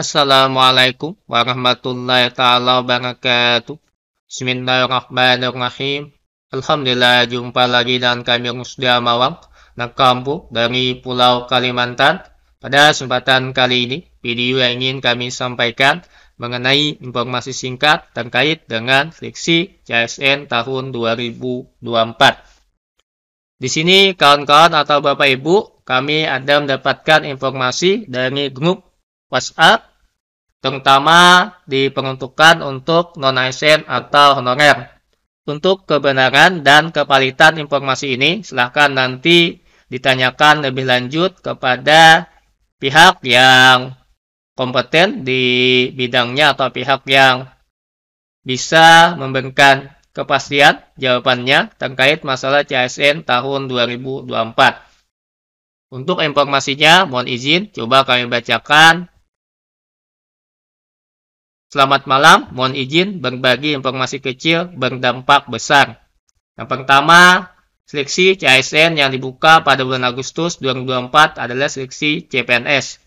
Assalamualaikum warahmatullahi taala wabarakatuh. Bismillahirrahmanirrahim. Alhamdulillah jumpa lagi dan kami sudah Mawang, Nakampu dari Pulau Kalimantan. Pada kesempatan kali ini, video yang ingin kami sampaikan mengenai informasi singkat terkait dengan fliksi CSN tahun 2024. Di sini kawan-kawan atau Bapak Ibu, kami ada mendapatkan informasi dari grup WhatsApp terutama diperuntukkan untuk non-ASN e atau honorer. Untuk kebenaran dan kepalitan informasi ini, silahkan nanti ditanyakan lebih lanjut kepada pihak yang kompeten di bidangnya atau pihak yang bisa memberikan kepastian jawabannya terkait masalah CSN tahun 2024. Untuk informasinya, mohon izin coba kami bacakan Selamat malam, mohon izin berbagi informasi kecil berdampak besar. Yang pertama, seleksi CSN yang dibuka pada bulan Agustus 2024 adalah seleksi CPNS.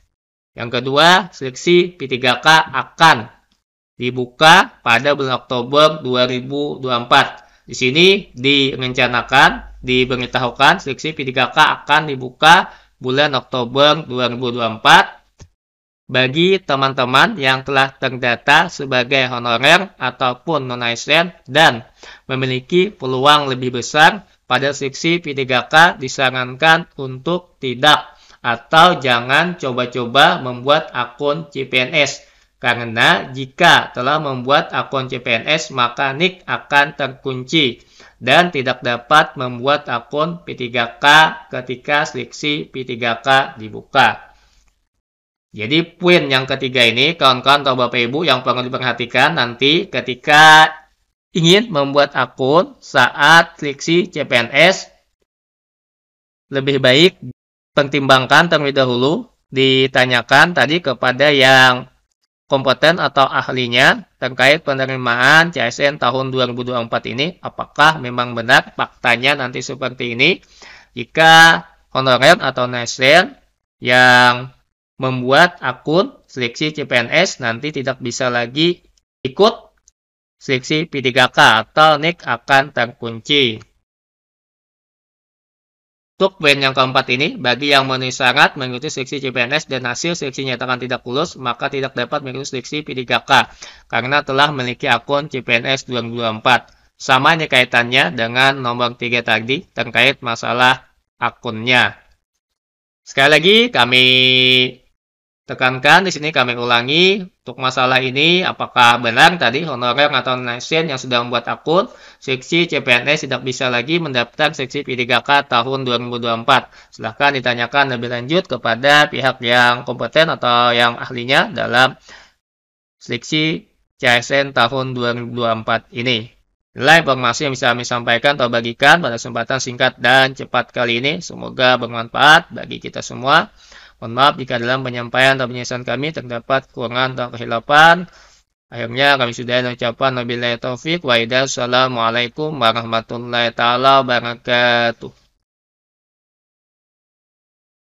Yang kedua, seleksi P3K akan dibuka pada bulan Oktober 2024. Di sini direncanakan, diberitahukan seleksi P3K akan dibuka bulan Oktober 2024 bagi teman-teman yang telah terdata sebagai honorer ataupun non-ASN dan memiliki peluang lebih besar pada seksi P3K disarankan untuk tidak atau jangan coba-coba membuat akun CPNS karena jika telah membuat akun CPNS maka nik akan terkunci dan tidak dapat membuat akun P3K ketika seleksi P3K dibuka. Jadi poin yang ketiga ini, kawan-kawan atau Bapak Ibu yang perlu diperhatikan nanti ketika ingin membuat akun saat seleksi CPNS, lebih baik pertimbangkan terlebih dahulu, ditanyakan tadi kepada yang kompeten atau ahlinya terkait penerimaan CSN tahun 2024 ini, apakah memang benar faktanya nanti seperti ini, jika honorer atau nasen yang membuat akun seleksi CPNS nanti tidak bisa lagi ikut seleksi P3K atau NIK akan terkunci. Untuk poin yang keempat ini, bagi yang memenuhi syarat mengikuti seleksi CPNS dan hasil seleksi nyatakan tidak lulus, maka tidak dapat mengikuti seleksi P3K karena telah memiliki akun CPNS 2024. Sama ini kaitannya dengan nomor 3 tadi terkait masalah akunnya. Sekali lagi kami Tekankan di sini kami ulangi untuk masalah ini apakah benar tadi honorer atau nasien yang sudah membuat akun seksi CPNS tidak bisa lagi mendaftar seksi P3K tahun 2024. Silahkan ditanyakan lebih lanjut kepada pihak yang kompeten atau yang ahlinya dalam seleksi CSN tahun 2024 ini. Nilai informasi yang bisa kami sampaikan atau bagikan pada kesempatan singkat dan cepat kali ini. Semoga bermanfaat bagi kita semua. Mohon maaf jika dalam penyampaian atau penyelesaian kami terdapat kekurangan atau kehilapan. Akhirnya kami sudah mengucapkan wabillahi taufik wa hidayah. Assalamualaikum warahmatullahi wabarakatuh.